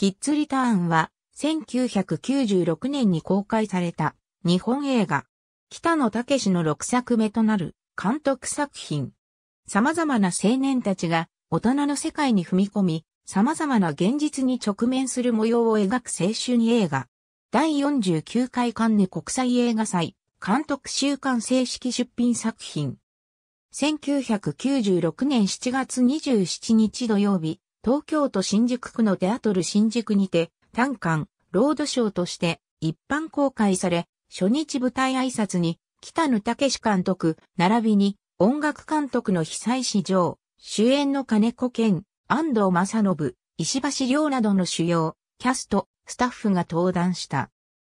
キッズリターンは1996年に公開された日本映画。北野武の6作目となる監督作品。様々な青年たちが大人の世界に踏み込み、様々な現実に直面する模様を描く青春映画。第49回カンヌ国際映画祭監督週刊正式出品作品。1996年7月27日土曜日、東京都新宿区のテアトル新宿にて、単館、ロードショーとして一般公開され、初日舞台挨拶に、北野武監督、並びに音楽監督の被災史上、主演の金子健、安藤正信、石橋亮などの主要、キャスト、スタッフが登壇した。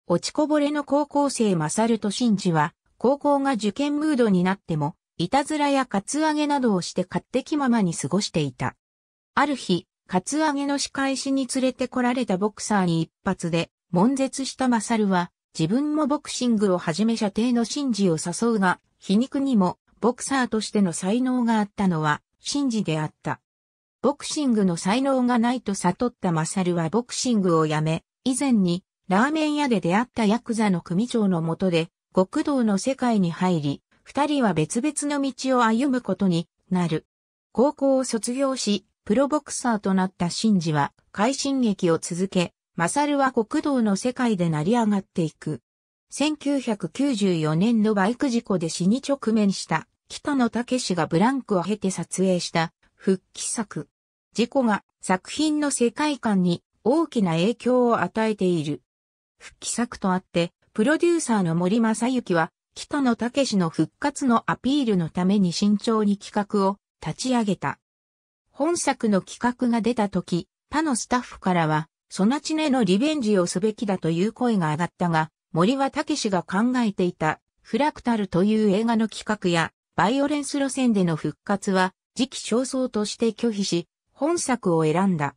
落ちこぼれの高校生勝ると真治は、高校が受験ムードになっても、いたずらやカツアゲなどをして勝手気ままに過ごしていた。ある日、カツアゲの仕返しに連れて来られたボクサーに一発で、悶絶したマサルは、自分もボクシングを始め射程のシンジを誘うが、皮肉にも、ボクサーとしての才能があったのは、シンジであった。ボクシングの才能がないと悟ったマサルはボクシングをやめ、以前に、ラーメン屋で出会ったヤクザの組長のもとで、極道の世界に入り、二人は別々の道を歩むことになる。高校を卒業し、プロボクサーとなったシンジは快進撃を続け、マサルは国道の世界で成り上がっていく。1994年のバイク事故で死に直面した北野武がブランクを経て撮影した復帰作。事故が作品の世界観に大きな影響を与えている。復帰作とあって、プロデューサーの森正幸は、北野武の復活のアピールのために慎重に企画を立ち上げた。本作の企画が出た時、他のスタッフからは、ソナチネのリベンジをすべきだという声が上がったが、森は武しが考えていた、フラクタルという映画の企画や、バイオレンス路線での復活は、時期尚早として拒否し、本作を選んだ。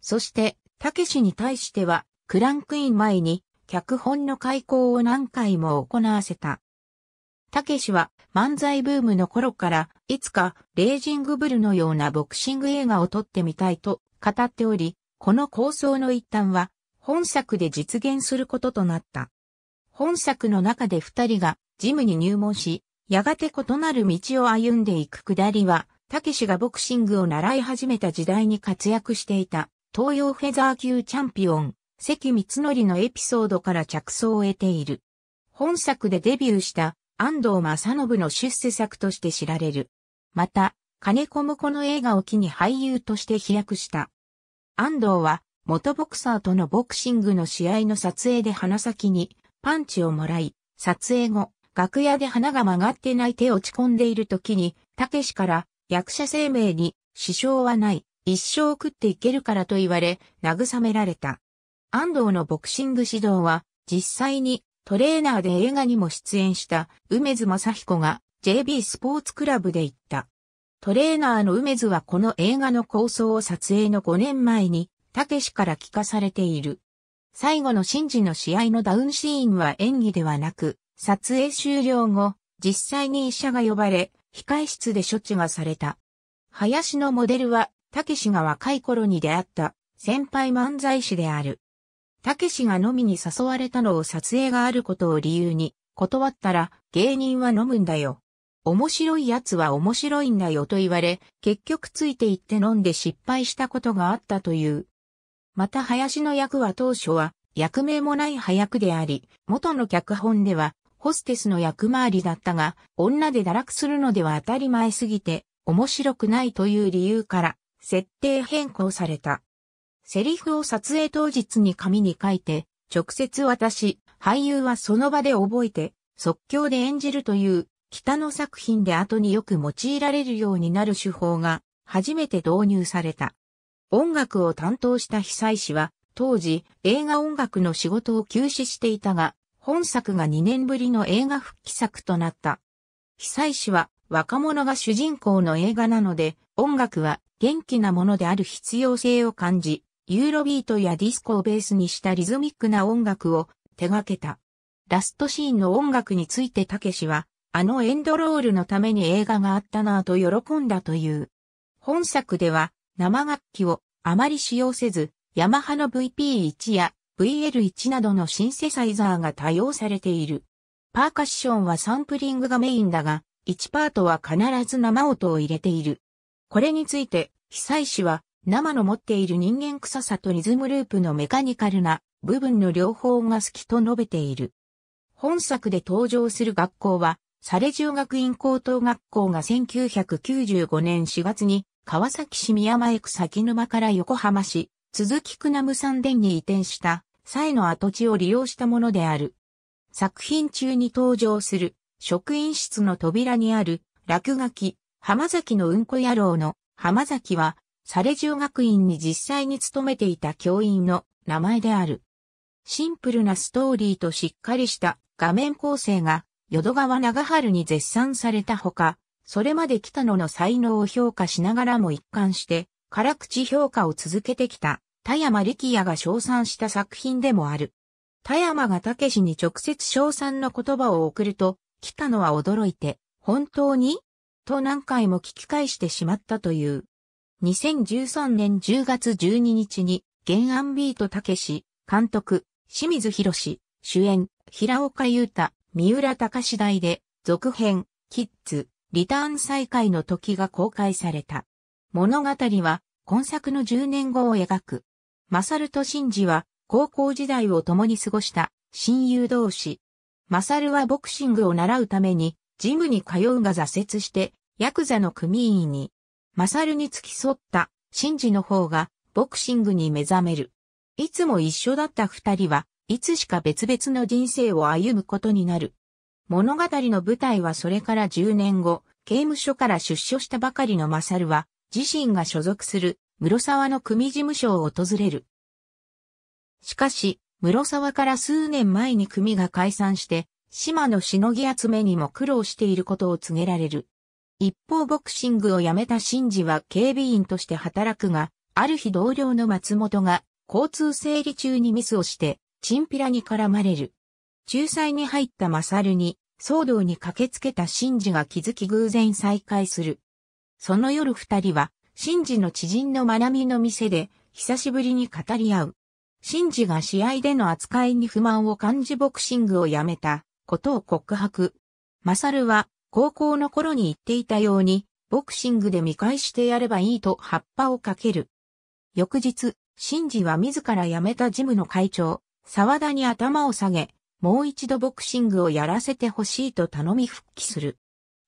そして、武しに対しては、クランクイン前に、脚本の開講を何回も行わせた。武しは、漫才ブームの頃から、いつかレイジングブルのようなボクシング映画を撮ってみたいと語っており、この構想の一端は、本作で実現することとなった。本作の中で二人がジムに入門し、やがて異なる道を歩んでいくくだりは、たけしがボクシングを習い始めた時代に活躍していた、東洋フェザー級チャンピオン、関光則のエピソードから着想を得ている。本作でデビューした安藤正信の出世作として知られる。また、金子この映画を機に俳優として飛躍した。安藤は、元ボクサーとのボクシングの試合の撮影で鼻先にパンチをもらい、撮影後、楽屋で鼻が曲がってないを落ち込んでいる時に、たけしから役者生命に支障はない、一生食っていけるからと言われ、慰められた。安藤のボクシング指導は、実際にトレーナーで映画にも出演した梅津正彦が JB スポーツクラブで行った。トレーナーの梅津はこの映画の構想を撮影の5年前に、たけしから聞かされている。最後の真治の試合のダウンシーンは演技ではなく、撮影終了後、実際に医者が呼ばれ、控室で処置がされた。林のモデルは、たけしが若い頃に出会った先輩漫才師である。たけしが飲みに誘われたのを撮影があることを理由に、断ったら芸人は飲むんだよ。面白い奴は面白いんだよと言われ、結局ついて行って飲んで失敗したことがあったという。また林の役は当初は、役名もない早くであり、元の脚本では、ホステスの役回りだったが、女で堕落するのでは当たり前すぎて、面白くないという理由から、設定変更された。セリフを撮影当日に紙に書いて、直接渡し、俳優はその場で覚えて、即興で演じるという、北の作品で後によく用いられるようになる手法が、初めて導入された。音楽を担当した被災石は、当時、映画音楽の仕事を休止していたが、本作が2年ぶりの映画復帰作となった。被災石は、若者が主人公の映画なので、音楽は元気なものである必要性を感じ、ユーロビートやディスコをベースにしたリズミックな音楽を手掛けた。ラストシーンの音楽についてたけしは、あのエンドロールのために映画があったなぁと喜んだという。本作では生楽器をあまり使用せず、ヤマハの VP1 や VL1 などのシンセサイザーが多用されている。パーカッションはサンプリングがメインだが、1パートは必ず生音を入れている。これについて、久石は生の持っている人間臭さとリズムループのメカニカルな部分の両方が好きと述べている。本作で登場する学校は、サレ中学院高等学校が1995年4月に川崎市宮前区先沼から横浜市、鈴木区南山田に移転した際の跡地を利用したものである。作品中に登場する職員室の扉にある落書き、浜崎のうんこ野郎の浜崎はサレジュ学院に実際に勤めていた教員の名前である。シンプルなストーリーとしっかりした画面構成が淀川長春に絶賛されたほか、それまで北野の才能を評価しながらも一貫して、辛口評価を続けてきた、田山力也が称賛した作品でもある。田山が武士に直接称賛の言葉を送ると、北野は驚いて、本当にと何回も聞き返してしまったという。2013年10月12日に、原案ビートたけし、監督、清水博士、主演、平岡優太、三浦隆史大で、続編、キッズ、リターン再開の時が公開された。物語は、今作の10年後を描く。マサルとシンジは、高校時代を共に過ごした、親友同士。マサルはボクシングを習うために、ジムに通うが挫折して、ヤクザの組員にマサルに付き添った、シンジの方が、ボクシングに目覚める。いつも一緒だった二人は、いつしか別々の人生を歩むことになる。物語の舞台はそれから10年後、刑務所から出所したばかりのマサルは、自身が所属する、室沢の組事務所を訪れる。しかし、室沢から数年前に組が解散して、島のしのぎ集めにも苦労していることを告げられる。一方ボクシングを辞めたシンジは警備員として働くが、ある日同僚の松本が交通整理中にミスをして、チンピラに絡まれる。仲裁に入ったマサルに、騒動に駆けつけたシンジが気づき偶然再会する。その夜二人は、シンジの知人のまなみの店で、久しぶりに語り合う。シンジが試合での扱いに不満を感じボクシングをやめたことを告白。マサルは高校の頃に言っていたように、ボクシングで見返してやればいいと葉っぱをかける。翌日、ンジは自ら辞めたジムの会長、沢田に頭を下げ、もう一度ボクシングをやらせてほしいと頼み復帰する。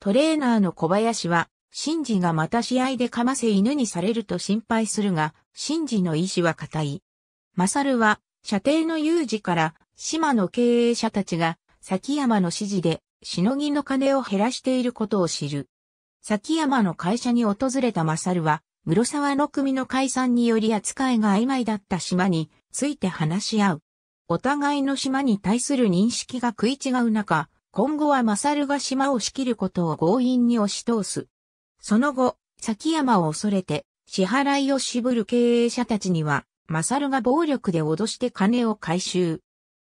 トレーナーの小林は、ンジがまた試合でかませ犬にされると心配するが、ンジの意志は固い。マサルは、射程の有事から、島の経営者たちが、崎山の指示で、しのぎの金を減らしていることを知る。崎山の会社に訪れたマサルは、室沢の組の解散により扱いが曖昧だった島について話し合う。お互いの島に対する認識が食い違う中、今後はマサルが島を仕切ることを強引に押し通す。その後、崎山を恐れて、支払いを渋る経営者たちには、マサルが暴力で脅して金を回収。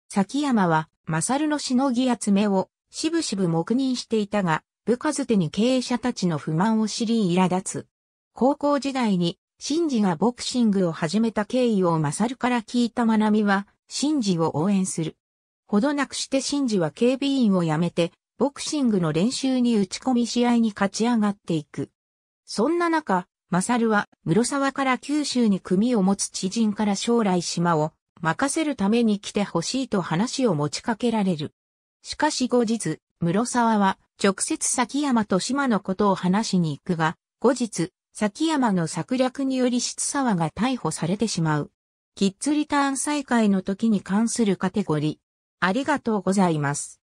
崎山は、マサルのしのぎ集めをしぶしぶ黙認していたが、部下捨てに経営者たちの不満を知り苛立つ。高校時代に、ンジがボクシングを始めた経緯をマサルから聞いた学なみは、ンジを応援する。ほどなくしてンジは警備員を辞めて、ボクシングの練習に打ち込み試合に勝ち上がっていく。そんな中、マサルは、室沢から九州に組を持つ知人から将来島を任せるために来てほしいと話を持ちかけられる。しかし後日、室沢は直接崎山と島のことを話しに行くが、後日、崎山の策略により質沢が逮捕されてしまう。キッズリターン再開の時に関するカテゴリー。ありがとうございます。